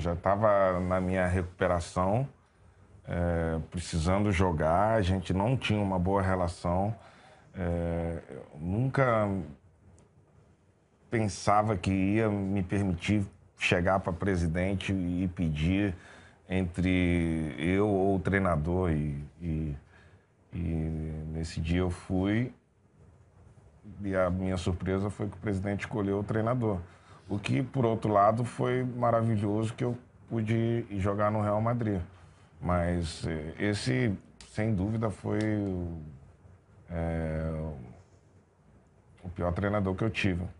Eu já estava na minha recuperação, é, precisando jogar, a gente não tinha uma boa relação. É, nunca pensava que ia me permitir chegar para presidente e pedir entre eu ou o treinador. E, e, e, nesse dia eu fui e a minha surpresa foi que o presidente escolheu o treinador. O que, por outro lado, foi maravilhoso que eu pude jogar no Real Madrid. Mas eh, esse, sem dúvida, foi é, o pior treinador que eu tive.